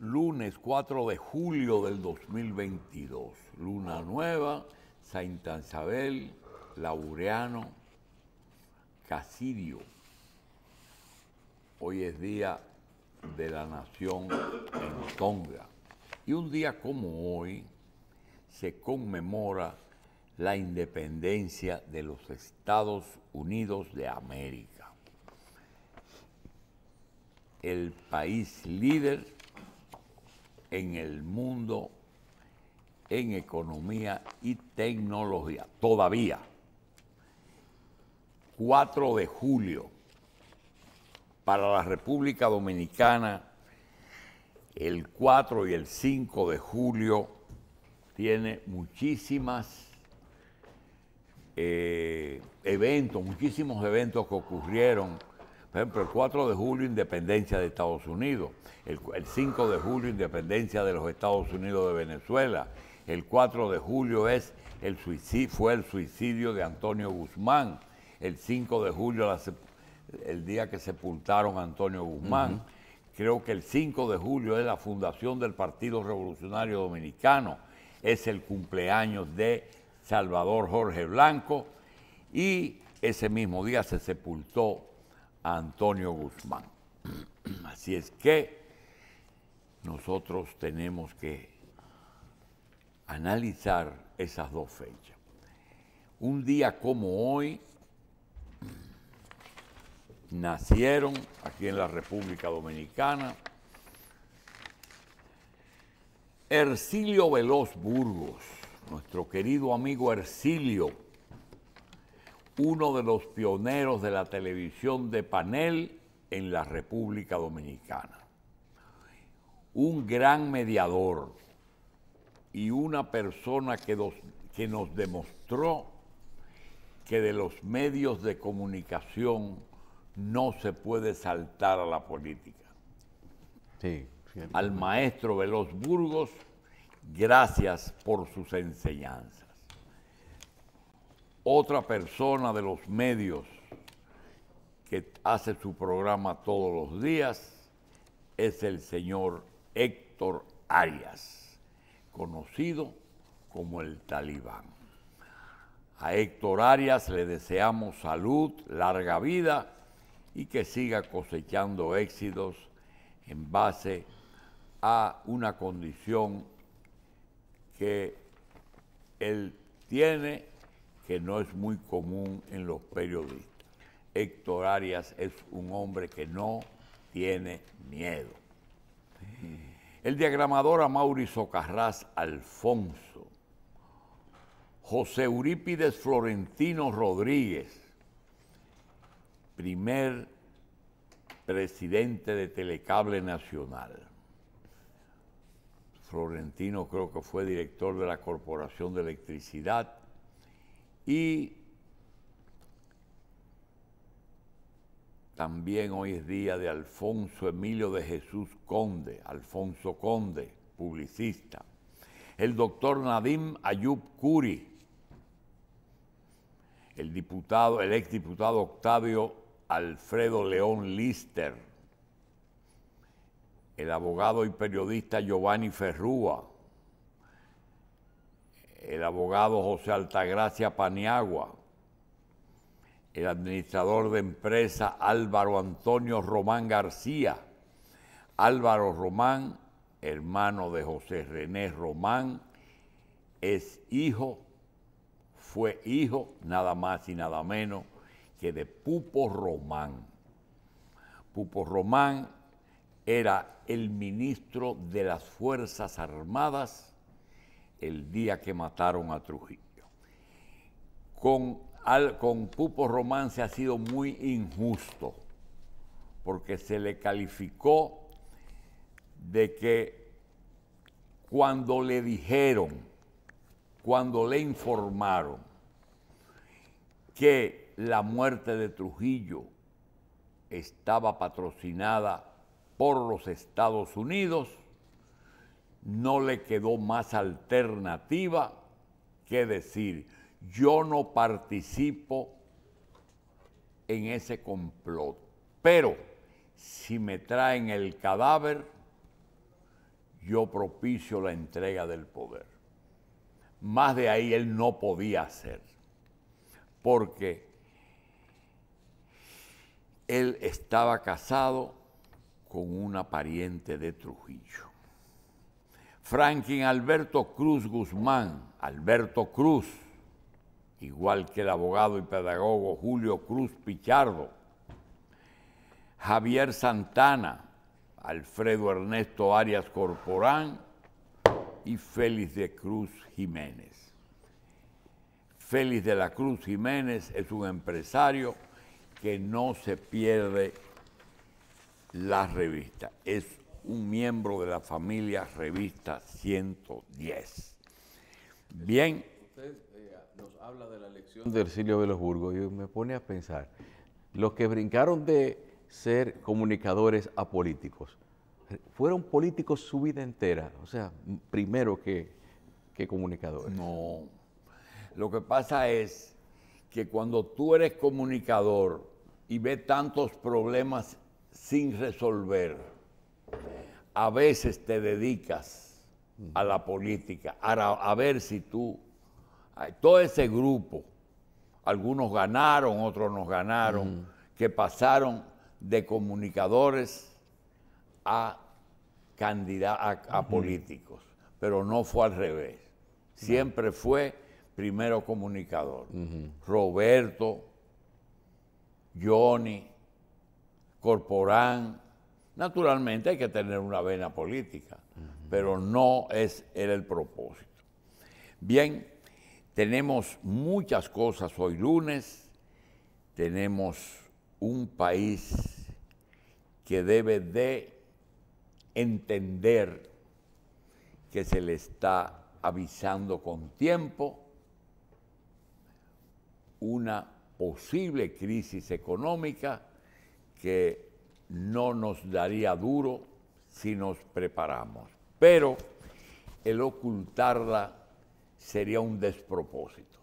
lunes 4 de julio del 2022. Luna Nueva, saint Isabel, Laureano, Casidio. Hoy es Día de la Nación en Tonga. Y un día como hoy se conmemora la independencia de los Estados Unidos de América. El país líder en el mundo en economía y tecnología. Todavía. 4 de julio para la República Dominicana, el 4 y el 5 de julio tiene muchísimas eh, eventos, muchísimos eventos que ocurrieron por ejemplo, el 4 de julio, independencia de Estados Unidos. El, 5 de julio, independencia de los Estados Unidos de Venezuela. El 4 de julio es el fue el suicidio de Antonio Guzmán. El 5 de julio, el día que sepultaron a Antonio Guzmán. Creo que el 5 de julio es la fundación del Partido Revolucionario Dominicano. Es el cumpleaños de Salvador Jorge Blanco. Y ese mismo día se sepultó Antonio Guzmán. Así es que nosotros tenemos que analizar esas dos fechas. Un día como hoy nacieron aquí en la República Dominicana Ercilio Veloz Burgos, nuestro querido amigo Ercilio uno de los pioneros de la televisión de panel en la República Dominicana. Un gran mediador y una persona que, que nos demostró que de los medios de comunicación no se puede saltar a la política. Al maestro Veloz Burgos, gracias por sus enseñanzas otra persona de los medios que hace su programa todos los días es el señor Héctor Arias, conocido como el talibán. A Héctor Arias le deseamos salud, larga vida y que siga cosechando éxitos en base a una condición que él tiene que no es muy común en los periodistas. Héctor Arias es un hombre que no tiene miedo. El diagramador Mauricio Carras Alfonso, José Eurípides Florentino Rodríguez, primer presidente de Telecable Nacional. Florentino creo que fue director de la Corporación de Electricidad y también hoy es día de Alfonso Emilio de Jesús Conde, Alfonso Conde, publicista. El doctor Nadim Ayub Curi, el diputado, el exdiputado Octavio Alfredo León Lister, el abogado y periodista Giovanni Ferrúa, el abogado José Altagracia Paniagua, el administrador de empresa Álvaro Antonio Román García, Álvaro Román, hermano de José René Román, es hijo, fue hijo nada más y nada menos que de Pupo Román. Pupo Román era el ministro de las Fuerzas Armadas el día que mataron a Trujillo. Con, al, con Pupo Román se ha sido muy injusto, porque se le calificó de que cuando le dijeron, cuando le informaron que la muerte de Trujillo estaba patrocinada por los Estados Unidos, no le quedó más alternativa que decir, yo no participo en ese complot, pero si me traen el cadáver, yo propicio la entrega del poder. Más de ahí él no podía hacer, porque él estaba casado con una pariente de Trujillo. Franklin Alberto Cruz Guzmán, Alberto Cruz, igual que el abogado y pedagogo Julio Cruz Pichardo, Javier Santana, Alfredo Ernesto Arias Corporán y Félix de Cruz Jiménez. Félix de la Cruz Jiménez es un empresario que no se pierde la revista. Es un miembro de la familia Revista 110. Bien. Usted eh, nos habla de la elección de Velosburgo y me pone a pensar, los que brincaron de ser comunicadores a políticos, fueron políticos su vida entera, o sea, primero que, que comunicadores. No, lo que pasa es que cuando tú eres comunicador y ves tantos problemas sin resolver, a veces te dedicas a la política, a, ver si tú, todo ese grupo, algunos ganaron, otros nos ganaron, que pasaron de comunicadores a, a, políticos, pero no fue al revés. Siempre fue primero comunicador. Roberto, Johnny, Corporán, Naturalmente hay que tener una vena política, pero no es el propósito. Bien, tenemos muchas cosas hoy lunes, tenemos un país que debe de entender que se le está avisando con tiempo una posible crisis económica que no nos daría duro si nos preparamos. Pero el ocultarla sería un despropósito.